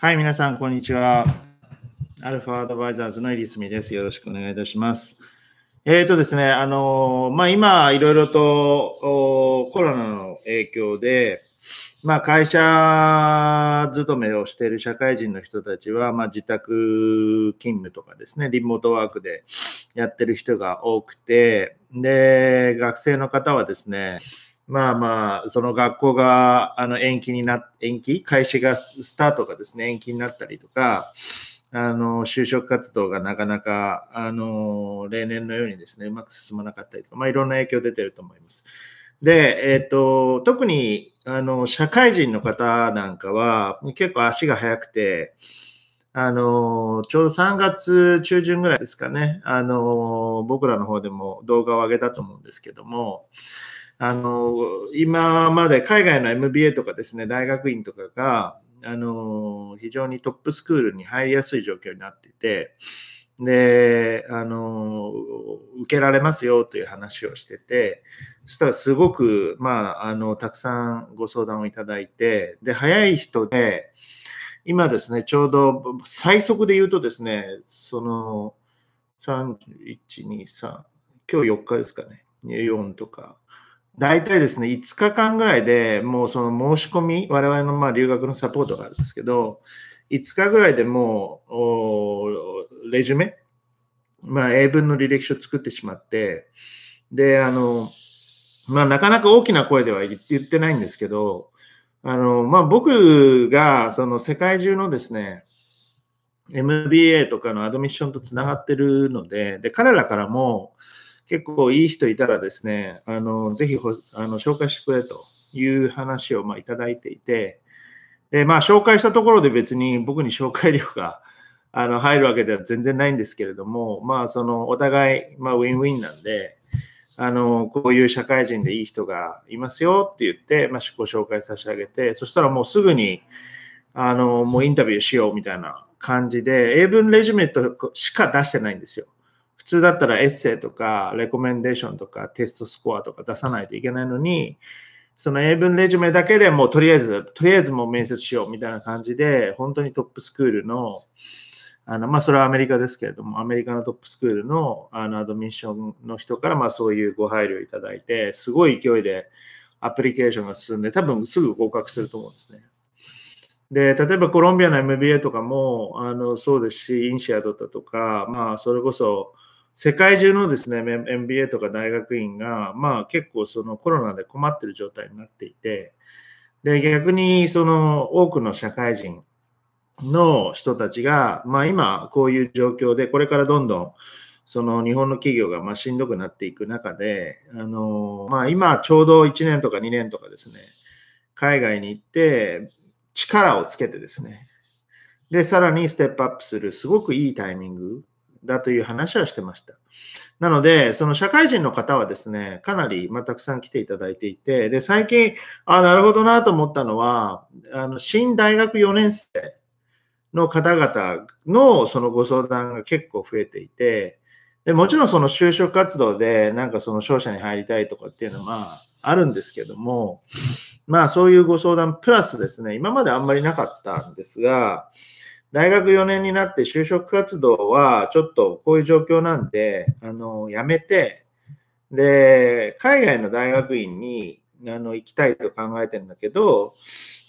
はい、皆さん、こんにちは。アルファアドバイザーズのエリスミです。よろしくお願いいたします。えっ、ー、とですね、あの、まあ、今、いろいろとコロナの影響で、まあ、会社勤めをしている社会人の人たちは、まあ、自宅勤務とかですね、リモートワークでやってる人が多くて、で、学生の方はですね、まあまあ、その学校があの延期にな、延期開始がスタートがですね、延期になったりとか、あの、就職活動がなかなか、あの、例年のようにですね、うまく進まなかったりとか、まあいろんな影響出てると思います。で、えっ、ー、と、特に、あの、社会人の方なんかは、結構足が速くて、あの、ちょうど3月中旬ぐらいですかね、あの、僕らの方でも動画を上げたと思うんですけども、あの、今まで海外の MBA とかですね、大学院とかが、あの、非常にトップスクールに入りやすい状況になっていて、で、あの、受けられますよという話をしてて、そしたらすごく、まあ、あの、たくさんご相談をいただいて、で、早い人で、今ですね、ちょうど最速で言うとですね、その、3、1、2、3、今日4日ですかね、4とか、大体ですね、5日間ぐらいでもうその申し込み、我々のま留学のサポートがあるんですけど、5日ぐらいでもう、レジュメ、まあ、英文の履歴書を作ってしまって、で、あの、まあ、なかなか大きな声では言ってないんですけど、あの、まあ、僕が、その世界中のですね、MBA とかのアドミッションとつながってるので、で、彼らからも、結構いい人いたらですね、あのぜひほあの紹介してくれという話をまあいただいていて、で、まあ、紹介したところで別に僕に紹介料があの入るわけでは全然ないんですけれども、まあ、そのお互い、まあ、ウィンウィンなんで、あの、こういう社会人でいい人がいますよって言って、まあ、ご紹介差し上げて、そしたらもうすぐに、あの、もうインタビューしようみたいな感じで、英文レジュメとしか出してないんですよ。通だったらエッセイとか、レコメンデーションとか、テストスコアとか出さないといけないのに、その英文レジュメだけでもうとりあえず、とりあえずもう面接しようみたいな感じで、本当にトップスクールの、あのまあ、それはアメリカですけれども、アメリカのトップスクールのあのアドミッションの人からまあそういうご配慮いただいて、すごい勢いでアプリケーションが進んで、多分すぐ合格すると思うんですね。で、例えばコロンビアの MBA とかもあのそうですし、インシアドだとか、まあ、それこそ世界中のですね、MBA とか大学院が、まあ結構そのコロナで困ってる状態になっていて、で、逆にその多くの社会人の人たちが、まあ今こういう状況で、これからどんどんその日本の企業がましんどくなっていく中で、あの、まあ今ちょうど1年とか2年とかですね、海外に行って力をつけてですね、で、さらにステップアップするすごくいいタイミングだという話はしてました。なので、その社会人の方はですね、かなり、まあ、たくさん来ていただいていて、で、最近、あなるほどなと思ったのは、あの、新大学4年生の方々のそのご相談が結構増えていて、で、もちろんその就職活動で、なんかその商社に入りたいとかっていうのはあるんですけども、まあそういうご相談プラスですね、今まであんまりなかったんですが、大学4年になって就職活動はちょっとこういう状況なんで、あの、やめて、で、海外の大学院にあの行きたいと考えてるんだけど、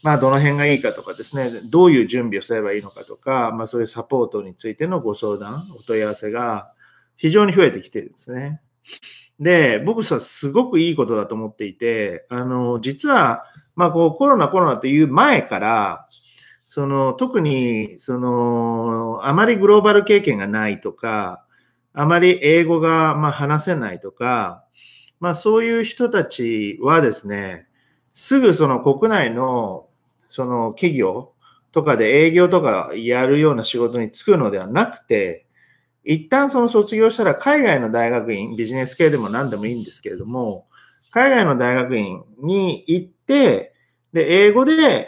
まあ、どの辺がいいかとかですね、どういう準備をすればいいのかとか、まあ、そういうサポートについてのご相談、お問い合わせが非常に増えてきてるんですね。で、僕はすごくいいことだと思っていて、あの、実は、まあ、こう、コロナ、コロナという前から、その特にそのあまりグローバル経験がないとか、あまり英語がま話せないとか、まあ、そういう人たちはですね、すぐその国内のその企業とかで営業とかやるような仕事に就くのではなくて、一旦その卒業したら海外の大学院、ビジネス系でも何でもいいんですけれども、海外の大学院に行って、で、英語で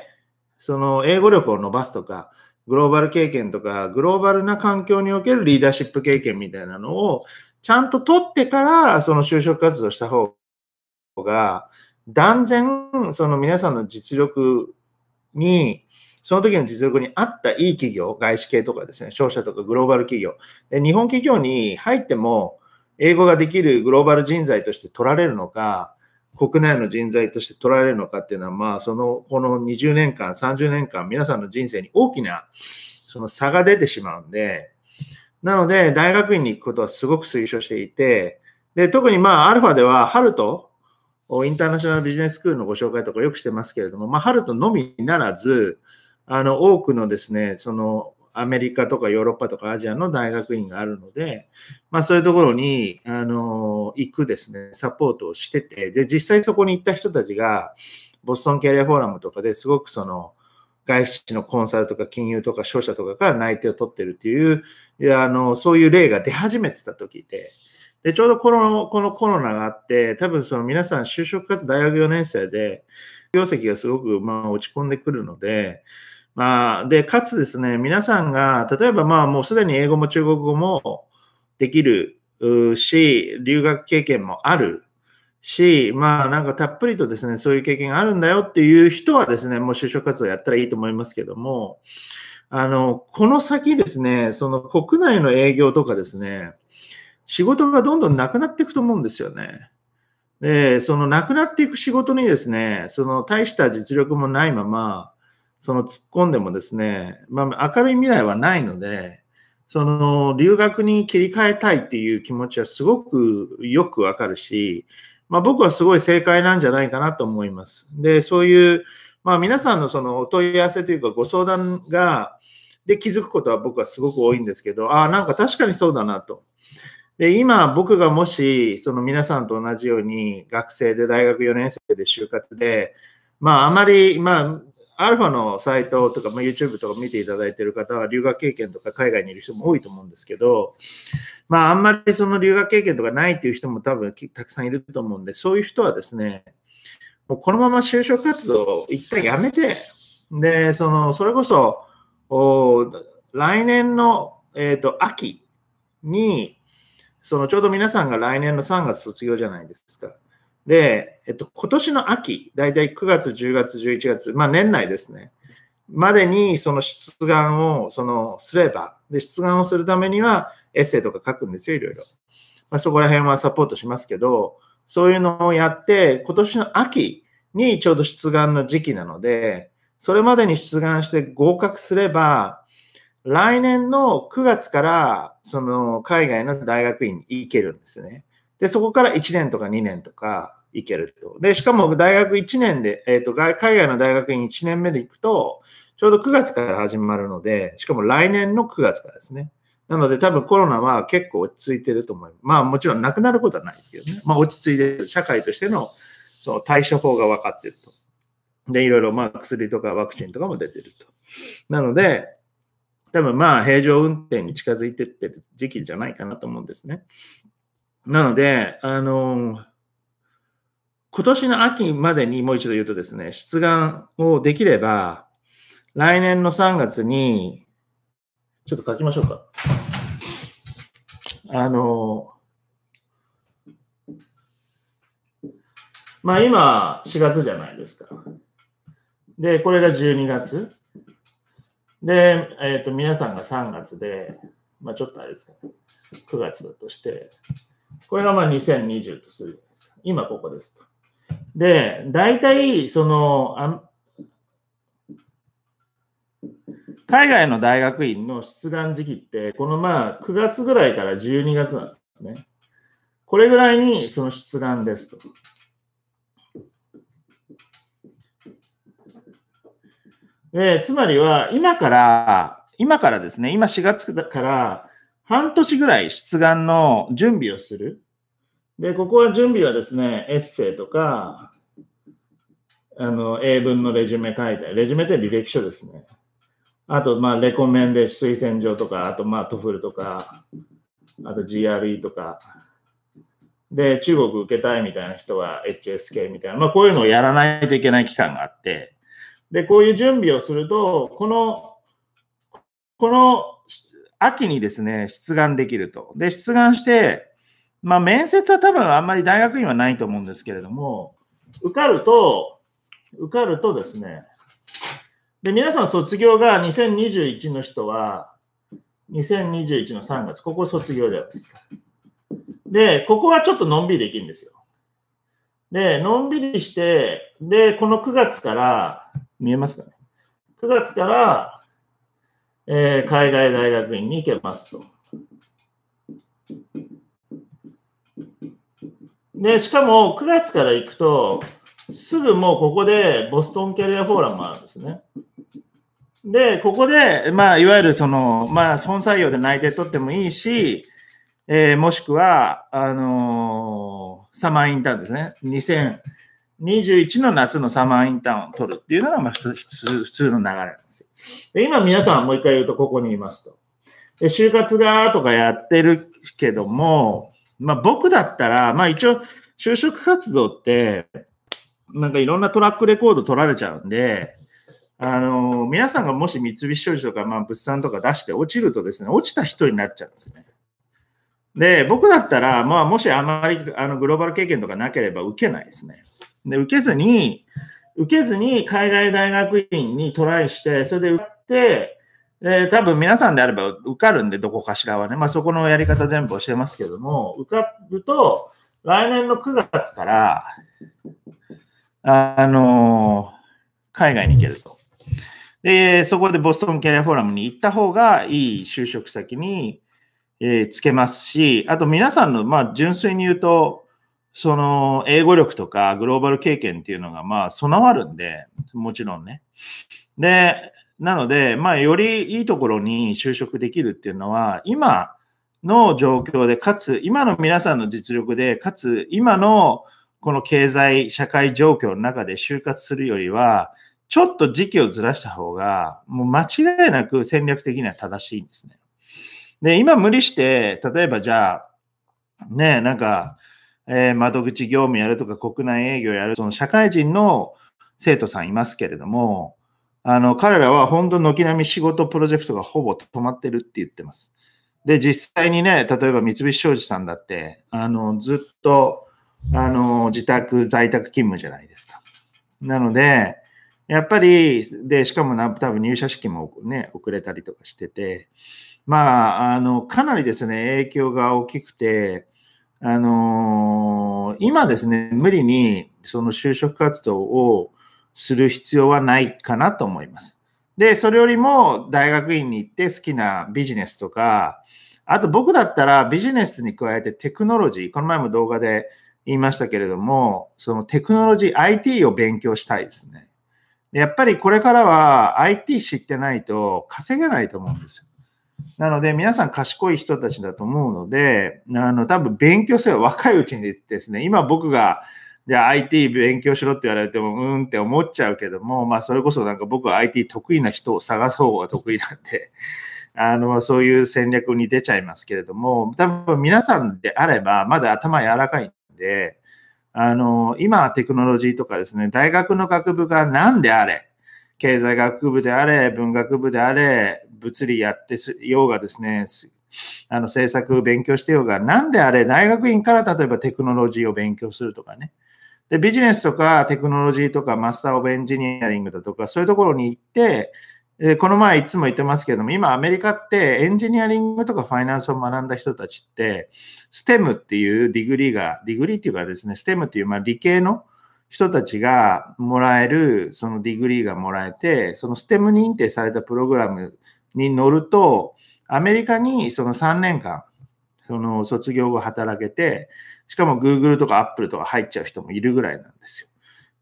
その英語力を伸ばすとか、グローバル経験とか、グローバルな環境におけるリーダーシップ経験みたいなのを、ちゃんと取ってから、その就職活動した方が、断然、その皆さんの実力に、その時の実力に合ったいい企業、外資系とかですね、商社とかグローバル企業。で日本企業に入っても、英語ができるグローバル人材として取られるのか、国内の人材として取られるのかっていうのは、まあ、その、この20年間、30年間、皆さんの人生に大きな、その差が出てしまうんで、なので、大学院に行くことはすごく推奨していて、で、特にまあ、アルファでは、ハルト、インターナショナルビジネススクールのご紹介とかよくしてますけれども、まあ、ハルトのみならず、あの、多くのですね、その、アメリカとかヨーロッパとかアジアの大学院があるので、まあ、そういうところにあの行くですねサポートをしててで実際そこに行った人たちがボストンキャリアフォーラムとかですごくその外資のコンサルとか金融とか商社とかから内定を取ってるっていういやあのそういう例が出始めてた時で。で、ちょうどこの、このコロナがあって、多分その皆さん就職活大学4年生で、業績がすごくまあ落ち込んでくるので、まあ、で、かつですね、皆さんが、例えばまあもうすでに英語も中国語もできるし、留学経験もあるし、まあなんかたっぷりとですね、そういう経験があるんだよっていう人はですね、もう就職活動やったらいいと思いますけども、あの、この先ですね、その国内の営業とかですね、仕事がどんどんなくなっていくと思うんですよね。で、そのなくなっていく仕事にですね、その大した実力もないまま、その突っ込んでもですね、まあ、明るい未来はないので、その留学に切り替えたいっていう気持ちはすごくよくわかるし、まあ、僕はすごい正解なんじゃないかなと思います。で、そういう、まあ、皆さんのそのお問い合わせというかご相談が、で気づくことは僕はすごく多いんですけど、ああ、なんか確かにそうだなと。で、今僕がもし、その皆さんと同じように学生で大学4年生で就活で、まああまり、まあアルファのサイトとか、まあ、YouTube とか見ていただいている方は、留学経験とか海外にいる人も多いと思うんですけど、まあ、あんまりその留学経験とかないっていう人も多分たくさんいると思うんで、そういう人はですね、もうこのまま就職活動を一旦やめて、で、その、それこそ、来年の、えーと秋に、そのちょうど皆さんが来年の3月卒業じゃないですか。で、えっと、今年の秋、大体9月、10月、11月、まあ、年内ですね、までにその出願をそのすれば、で出願をするためにはエッセイとか書くんですよ、いろいろ。まあ、そこら辺はサポートしますけど、そういうのをやって、今年の秋にちょうど出願の時期なので、それまでに出願して合格すれば、来年の9月からその海外の大学院に行けるんですね。で、そこから1年とか2年とか行けると。で、しかも大学1年で、えっ、ー、と、海外の大学院1年目で行くと、ちょうど9月から始まるので、しかも来年の9月からですね。なので多分コロナは結構落ち着いてると思います。まあもちろんなくなることはないですけどね。まあ落ち着いてる。社会としてのその対処法が分かってると。で、いろいろまあ薬とかワクチンとかも出てると。なので、多分まあ平常運転に近づいてってる時期じゃないかなと思うんですね。なので、あのー、今年の秋までにもう一度言うとですね、出願をできれば、来年の3月に、ちょっと書きましょうか。あのー、まあ今、4月じゃないですか。で、これが12月。で、えっ、ー、と、皆さんが3月で、まあちょっとあれですかね、9月だとして、これがまあ2020とするです今ここですと。で、大体、そのあ、海外の大学院の出願時期って、このまあ9月ぐらいから12月なんですね。これぐらいにその出願ですと。で、つまりは今から、今からですね、今4月から半年ぐらい出願の準備をする。で、ここは準備はですね、エッセイとか、あの、英文のレジュメ書いたり、レジュメって履歴書ですね。あと、まあ、レコメンで推薦状とか、あと、まあ、トフルとか、あと GRE とか。で、中国受けたいみたいな人は HSK みたいな、まあ、こういうのをやらないといけない期間があって、で、こういう準備をすると、この、この秋にですね、出願できると。で、出願して、まあ、面接は多分あんまり大学院はないと思うんですけれども、受かると、受かるとですね、で、皆さん卒業が2021の人は、2021の3月、ここ卒業じゃないですか。で、ここはちょっとのんびりできるんですよ。で、のんびりして、で、この9月から、見えますかね ?9 月から、えー、海外大学院に行けますと。で、しかも9月から行くと、すぐもうここでボストンキャリアフォーラムあるんですね。で、ここで、まあ、いわゆるその、まあ、損採用で内定取ってもいいし、えー、もしくは、あのー、サマーインターンですね。2000、21の夏のサマーインターンを取るっていうのが、まあ、普通、普通の流れなんですよ。で、今皆さんもう一回言うと、ここにいますと。で、就活がとかやってるけども、まあ僕だったら、まあ一応、就職活動って、なんかいろんなトラックレコード取られちゃうんで、あの、皆さんがもし三菱商事とか、まあ物産とか出して落ちるとですね、落ちた人になっちゃうんですね。で、僕だったら、まあもしあまりあのグローバル経験とかなければ受けないですね。で、受けずに、受けずに海外大学院にトライして、それで受かって、え多分皆さんであれば受かるんで、どこかしらはね。まあ、そこのやり方全部教えますけども、受かると、来年の9月から、あのー、海外に行けると。で、そこでボストンキャリアフォーラムに行った方がいい就職先に、えー、つけますし、あと皆さんの、まあ、純粋に言うと、その英語力とかグローバル経験っていうのがまあ備わるんで、もちろんね。で、なので、まあよりいいところに就職できるっていうのは、今の状況で、かつ今の皆さんの実力で、かつ今のこの経済、社会状況の中で就活するよりは、ちょっと時期をずらした方が、もう間違いなく戦略的には正しいんですね。で、今無理して、例えばじゃあ、ね、なんか、えー、窓口業務やるとか国内営業やる、その社会人の生徒さんいますけれども、あの、彼らは本当軒並み仕事プロジェクトがほぼ止まってるって言ってます。で、実際にね、例えば三菱商事さんだって、あの、ずっと、あの、自宅、在宅勤務じゃないですか。なので、やっぱり、で、しかもな、多分入社式もね、遅れたりとかしてて、まあ、あの、かなりですね、影響が大きくて、あのー、今ですね、無理にその就職活動をする必要はないかなと思います。で、それよりも大学院に行って好きなビジネスとか、あと僕だったらビジネスに加えてテクノロジー、この前も動画で言いましたけれども、そのテクノロジー、IT を勉強したいですね。やっぱりこれからは IT 知ってないと稼げないと思うんですよ。なので、皆さん賢い人たちだと思うので、あの、多分勉強れば若いうちにですね、今僕が、じゃあ IT 勉強しろって言われても、うんって思っちゃうけども、まあ、それこそなんか僕は IT 得意な人を探す方が得意なんで、あの、そういう戦略に出ちゃいますけれども、多分皆さんであれば、まだ頭柔らかいんで、あの、今テクノロジーとかですね、大学の学部が何であれ、経済学部であれ、文学部であれ、物理やってようがですね、あの政策勉強してようが、なんであれ、大学院から例えばテクノロジーを勉強するとかね。で、ビジネスとかテクノロジーとかマスターオブエンジニアリングだとか、そういうところに行って、えこの前いつも言ってますけども、今アメリカってエンジニアリングとかファイナンスを学んだ人たちって、STEM っていうディグリーが、ディグリーっていうかですね、STEM っていうまあ理系の人たちがもらえる、そのディグリーがもらえて、その STEM 認定されたプログラムに乗ると、アメリカにその3年間、その卒業後働けて、しかも Google とか Apple とか入っちゃう人もいるぐらいなんですよ。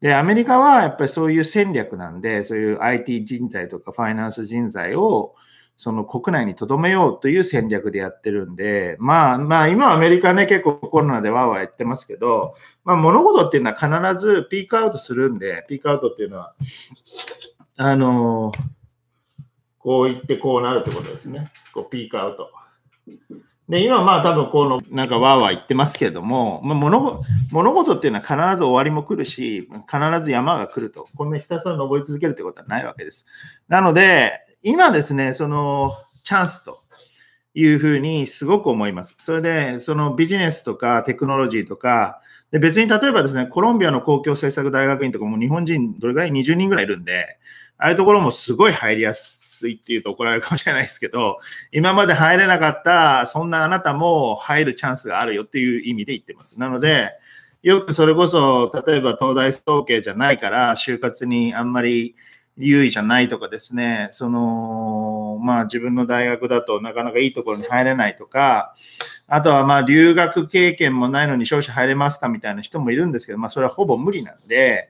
で、アメリカはやっぱりそういう戦略なんで、そういう IT 人材とかファイナンス人材をその国内に留めようという戦略でやってるんで、まあまあ今アメリカね結構コロナでわーわー言ってますけど、まあ物事っていうのは必ずピークアウトするんで、ピークアウトっていうのは、あのーこういってこうなるってことですね。こうピークアウト。で、今まあ多分このなんかわーわー言ってますけれども、まあ、物物事っていうのは必ず終わりも来るし、必ず山が来ると。こんなひたすら登り続けるってことはないわけです。なので、今ですね、そのチャンスというふうにすごく思います。それで、そのビジネスとかテクノロジーとか、で別に例えばですね、コロンビアの公共政策大学院とかも日本人どれぐらい20人ぐらいいるんで、ああいうところもすごい入りやすいっていうと怒られるかもしれないですけど、今まで入れなかった、そんなあなたも入るチャンスがあるよっていう意味で言ってます。なので、よくそれこそ、例えば東大統計じゃないから、就活にあんまり優位じゃないとかですね、その、まあ自分の大学だとなかなかいいところに入れないとか、あとはまあ留学経験もないのに少々入れますかみたいな人もいるんですけど、まあそれはほぼ無理なんで、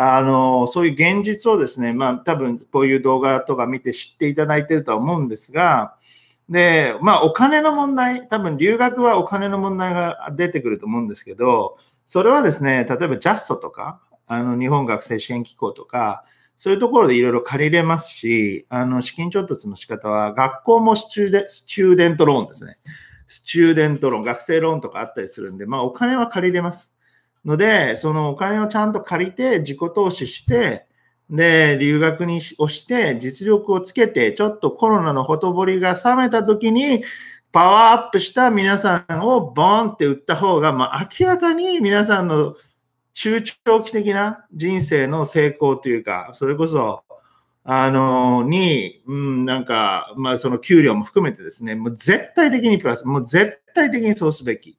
あのそういう現実をですね、まあ、多分こういう動画とか見て知っていただいてるとは思うんですが、で、まあ、お金の問題、多分留学はお金の問題が出てくると思うんですけど、それはですね、例えば JAST とか、あの日本学生支援機構とか、そういうところでいろいろ借りれますし、あの資金調達の仕方は、学校もスチューデントローンですね。スチューデントローン、学生ローンとかあったりするんで、まあ、お金は借りれます。ので、そのお金をちゃんと借りて、自己投資して、で、留学にをして、実力をつけて、ちょっとコロナのほとぼりが冷めた時に、パワーアップした皆さんをボーンって売った方が、まあ、明らかに皆さんの中長期的な人生の成功というか、それこそ、あの、に、うん、なんか、まあ、その給料も含めてですね、もう絶対的にプラス、もう絶対的にそうすべき。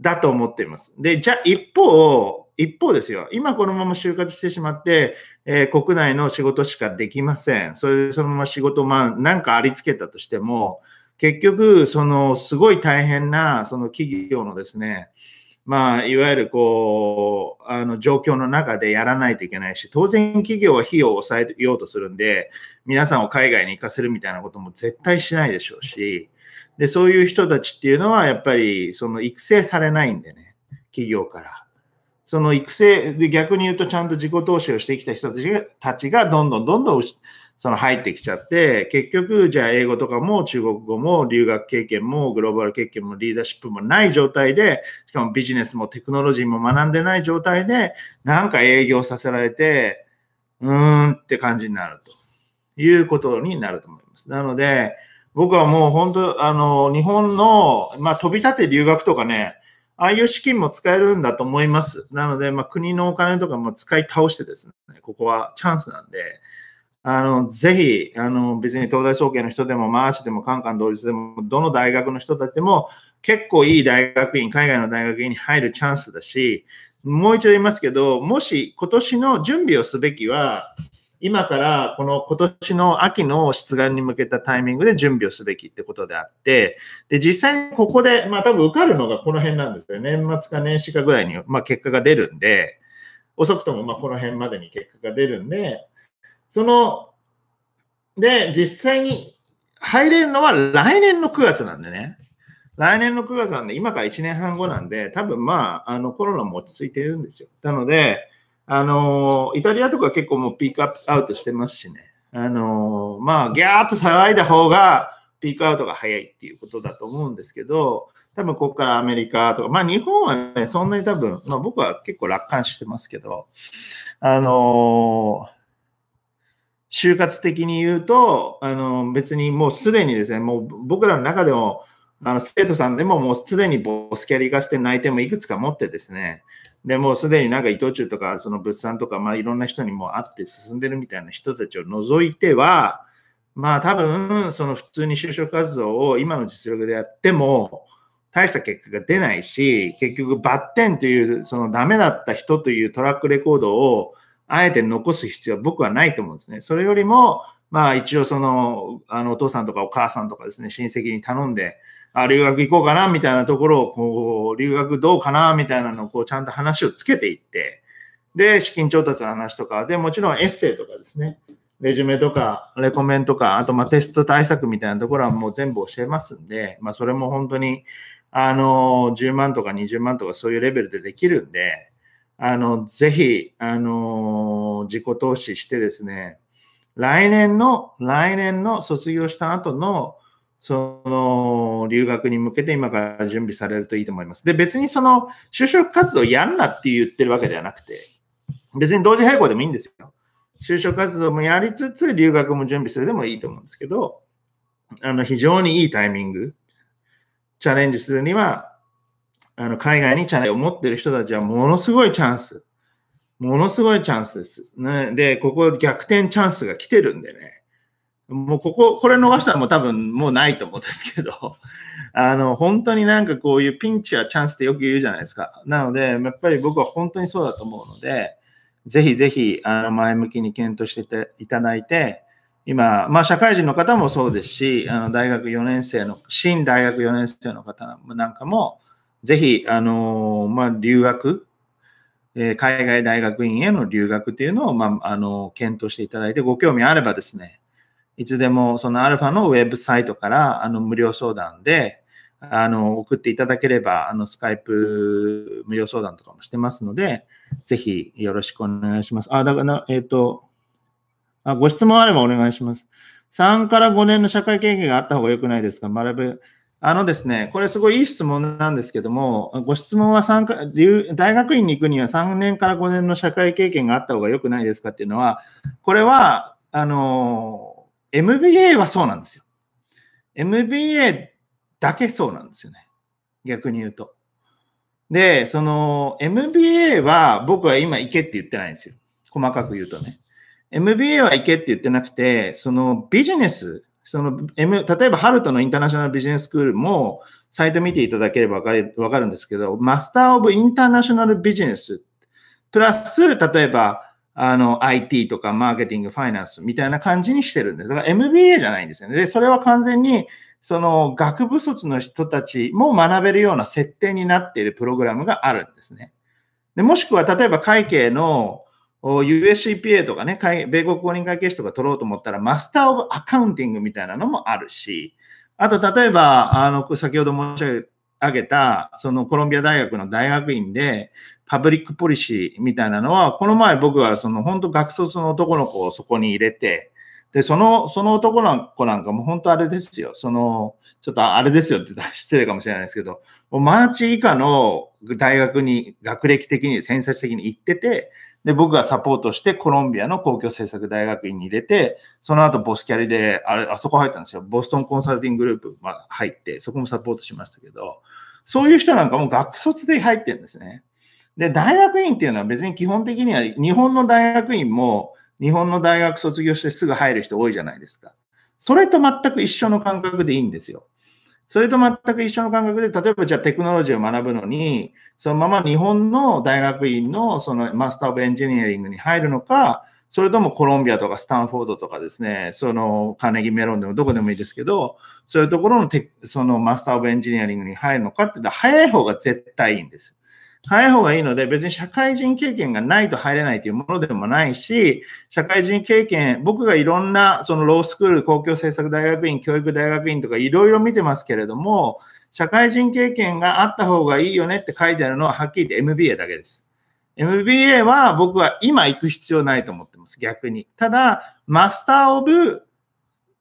だと思っています。で、じゃあ一方、一方ですよ。今このまま就活してしまって、えー、国内の仕事しかできません。それでそのまま仕事、まあ、なんかありつけたとしても、結局、その、すごい大変な、その企業のですね、まあ、いわゆるこう、あの状況の中でやらないといけないし、当然企業は費用を抑えようとするんで、皆さんを海外に行かせるみたいなことも絶対しないでしょうし、で、そういう人たちっていうのは、やっぱり、その育成されないんでね、企業から。その育成、で、逆に言うと、ちゃんと自己投資をしてきた人たちが、たちがどんどんどんどん、その入ってきちゃって、結局、じゃあ英語とかも中国語も留学経験もグローバル経験もリーダーシップもない状態で、しかもビジネスもテクノロジーも学んでない状態で、なんか営業させられて、うーんって感じになるということになると思います。なので、僕はもう本当、あの、日本の、まあ、飛び立て留学とかね、ああいう資金も使えるんだと思います。なので、まあ、国のお金とかも使い倒してですね、ここはチャンスなんで、あの、ぜひ、あの、別に東大総研の人でも、マーチでも、カンカン同立でも、どの大学の人たちでも、結構いい大学院、海外の大学院に入るチャンスだし、もう一度言いますけど、もし今年の準備をすべきは、今からこの今年の秋の出願に向けたタイミングで準備をすべきってことであって、で、実際にここで、まあ多分受かるのがこの辺なんですよ。年末か年始かぐらいに、まあ結果が出るんで、遅くともまあこの辺までに結果が出るんで、その、で、実際に入れるのは来年の9月なんでね。来年の9月なんで、今から1年半後なんで、多分まあ、あのコロナも落ち着いているんですよ。なので、あの、イタリアとか結構もうピークアップアウトしてますしね。あの、まあ、ギャーっと騒いだ方が、ピークアウトが早いっていうことだと思うんですけど、多分ここからアメリカとか、まあ日本はね、そんなに多分、まあ僕は結構楽観してますけど、あの就活的に言うと、あの別にもうすでにですね、もう僕らの中でも、あの生徒さんでももうすでにボスキャリ化して内定もいくつか持ってですね、でもうすでになんか伊藤忠とかその物産とか、まあ、いろんな人にも会って進んでるみたいな人たちを除いては、まあ多分その普通に就職活動を今の実力でやっても大した結果が出ないし結局バッテンというそのダメだった人というトラックレコードをあえて残す必要は僕はないと思うんですね。それよりもまあ一応そのあのお父さんとかお母さんとかですね親戚に頼んであ、留学行こうかな、みたいなところを、こう、留学どうかな、みたいなのを、こう、ちゃんと話をつけていって、で、資金調達の話とか、で、もちろんエッセイとかですね、レジュメとか、レコメンとか、あと、まテスト対策みたいなところはもう全部教えますんで、まあ、それも本当に、あの、10万とか20万とかそういうレベルでできるんで、あの、ぜひ、あの、自己投資してですね、来年の、来年の卒業した後の、その留学に向けて今から準備されるといいと思います。で、別にその就職活動やんなって言ってるわけではなくて、別に同時並行でもいいんですよ。就職活動もやりつつ、留学も準備するでもいいと思うんですけど、あの、非常にいいタイミング、チャレンジするには、あの、海外にチャレンジを持ってる人たちはものすごいチャンス。ものすごいチャンスです。ね、で、ここ逆転チャンスが来てるんでね。もうここ、これ逃したらもう多分もうないと思うんですけど、あの、本当になんかこういうピンチはチャンスってよく言うじゃないですか。なので、やっぱり僕は本当にそうだと思うので、ぜひぜひ、あの、前向きに検討してていただいて、今、まあ、社会人の方もそうですし、あの、大学4年生の、新大学4年生の方なんかも、ぜひ、あの、まあ、留学、え海外大学院への留学っていうのを、まあ、あの、検討していただいて、ご興味あればですね、いつでもそのアルファのウェブサイトからあの無料相談であの送っていただければ、あのスカイプ無料相談とかもしてますので、ぜひよろしくお願いします。あ、だから、えっ、ー、とあ、ご質問あればお願いします。3から5年の社会経験があった方が良くないですか学ぶ。あのですね、これすごいいい質問なんですけども、ご質問は3か大学院に行くには3年から5年の社会経験があった方が良くないですかっていうのは、これは、あの、MBA はそうなんですよ。MBA だけそうなんですよね。逆に言うと。で、その MBA は僕は今行けって言ってないんですよ。細かく言うとね。MBA は行けって言ってなくて、そのビジネス、その、M、例えばハルトのインターナショナルビジネススクールもサイト見ていただければわかるわかるんですけど、マスターオブインターナショナルビジネス、プラス、例えば、あの、IT とかマーケティング、ファイナンスみたいな感じにしてるんです。だから MBA じゃないんですよね。で、それは完全に、その学部卒の人たちも学べるような設定になっているプログラムがあるんですね。で、もしくは、例えば会計の USCPA とかね、米国公認会計士とか取ろうと思ったら、マスターオブアカウンティングみたいなのもあるし、あと、例えば、あの、先ほど申し上げた、そのコロンビア大学の大学院で、パブリックポリシーみたいなのは、この前僕はその本当学卒の男の子をそこに入れて、で、その、その男の子なんかも本当あれですよ。その、ちょっとあれですよって言ったら失礼かもしれないですけど、もうマーチ以下の大学に学歴的に、戦績的に行ってて、で、僕がサポートしてコロンビアの公共政策大学院に入れて、その後ボスキャリで、あれ、あそこ入ったんですよ。ボストンコンサルティンググループ入って、そこもサポートしましたけど、そういう人なんかも学卒で入ってるんですね。で、大学院っていうのは別に基本的には、日本の大学院も、日本の大学卒業してすぐ入る人多いじゃないですか。それと全く一緒の感覚でいいんですよ。それと全く一緒の感覚で、例えばじゃあテクノロジーを学ぶのに、そのまま日本の大学院のそのマスター・オブ・エンジニアリングに入るのか、それともコロンビアとかスタンフォードとかですね、そのカーネギーメロンでもどこでもいいですけど、そういうところのテそのマスター・オブ・エンジニアリングに入るのかって言ったら早い方が絶対いいんです。早い方がいいので、別に社会人経験がないと入れないというものでもないし、社会人経験、僕がいろんな、そのロースクール、公共政策大学院、教育大学院とかいろいろ見てますけれども、社会人経験があった方がいいよねって書いてあるのははっきり言って MBA だけです。MBA は僕は今行く必要ないと思ってます、逆に。ただ、マスター・オブ・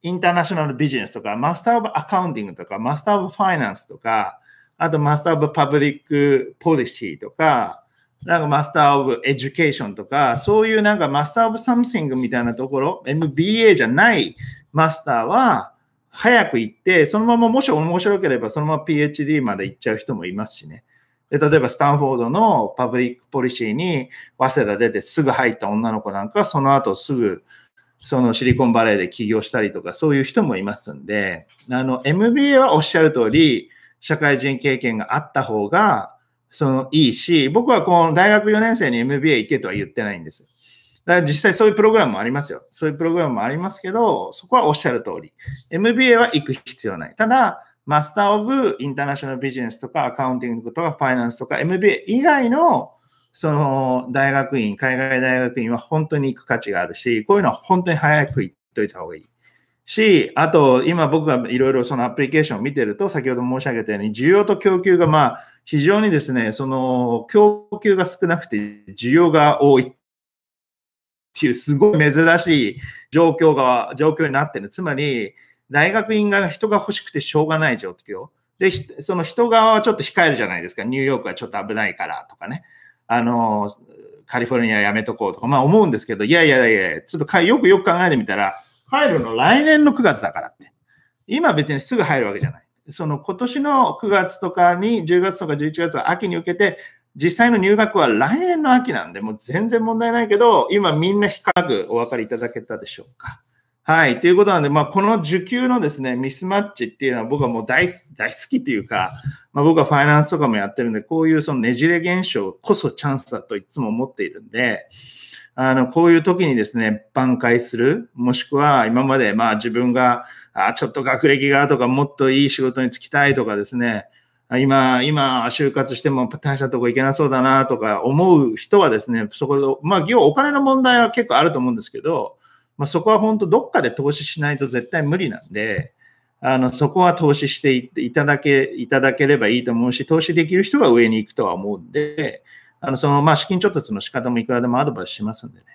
インターナショナルビジネスとか、マスター・オブ・アカウンティングとか、マスター・オブ・ファイナンスとか、あとマスター・オブ・パブリック・ポリシーとか、なんかマスター・オブ・エデュケーションとか、そういうなんかマスター・オブ・サムシングみたいなところ、MBA じゃないマスターは、早く行って、そのままもし面白ければ、そのまま PhD まで行っちゃう人もいますしね。で例えば、スタンフォードのパブリックポリシーに、早稲田出てすぐ入った女の子なんか、その後すぐ、そのシリコンバレーで起業したりとか、そういう人もいますんで、あの、MBA はおっしゃる通り、社会人経験があった方が、そのいいし、僕はこの大学4年生に MBA 行けとは言ってないんです。だから実際そういうプログラムもありますよ。そういうプログラムもありますけど、そこはおっしゃる通り。MBA は行く必要ない。ただ、マスター・オブ・インターナショナル・ビジネスとか、アカウンティングとか、ファイナンスとか、MBA 以外の、その、大学院、海外大学院は本当に行く価値があるし、こういうのは本当に早く行っといた方がいい。し、あと、今僕がいろいろそのアプリケーションを見てると、先ほど申し上げたように、需要と供給が、まあ、非常にですね、その、供給が少なくて、需要が多いっていう、すごい珍しい状況が、状況になってる。つまり、大学院が人が欲しくてしょうがない状況。で、その人側はちょっと控えるじゃないですか。ニューヨークはちょっと危ないからとかね。あの、カリフォルニアやめとこうとか、まあ思うんですけど、いやいやいやいや、ちょっとよくよく考えてみたら、入るの来年の9月だからって。今別にすぐ入るわけじゃない。その今年の9月とかに10月とか11月は秋に受けて、実際の入学は来年の秋なんで、もう全然問題ないけど、今みんな比較お分かりいただけたでしょうか。はい。ということなんで、まあ、この受給のですね、ミスマッチっていうのは僕はもう大好きっていうか、まあ、僕はファイナンスとかもやってるんで、こういうそのねじれ現象こそチャンスだといつも思っているんで、あの、こういう時にですね、挽回する、もしくは今までまあ自分が、あ、ちょっと学歴がとか、もっといい仕事に就きたいとかですね、今、今、就活しても大したとこ行けなそうだなとか思う人はですね、そこで、まあ、要はお金の問題は結構あると思うんですけど、まあ、そこは本当どっかで投資しないと絶対無理なんで、あの、そこは投資していただけ、いただければいいと思うし、投資できる人が上に行くとは思うんで、あの、その、まあ、資金調達の仕方もいくらでもアドバイスしますんでね。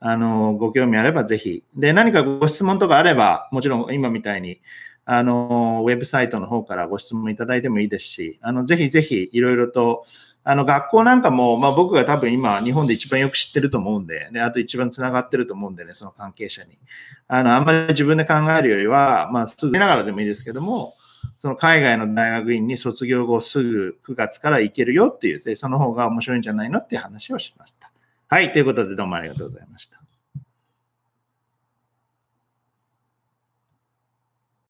あの、ご興味あればぜひ。で、何かご質問とかあれば、もちろん今みたいに、あの、ウェブサイトの方からご質問いただいてもいいですし、あの、ぜひぜひいろいろと、あの、学校なんかも、まあ、僕が多分今、日本で一番よく知ってると思うんで、で、あと一番繋がってると思うんでね、その関係者に。あの、あんまり自分で考えるよりは、まあ、すぐながらでもいいですけども、その海外の大学院に卒業後すぐ9月から行けるよっていう、その方が面白いんじゃないのって話をしました。はい、ということでどうもありがとうございました。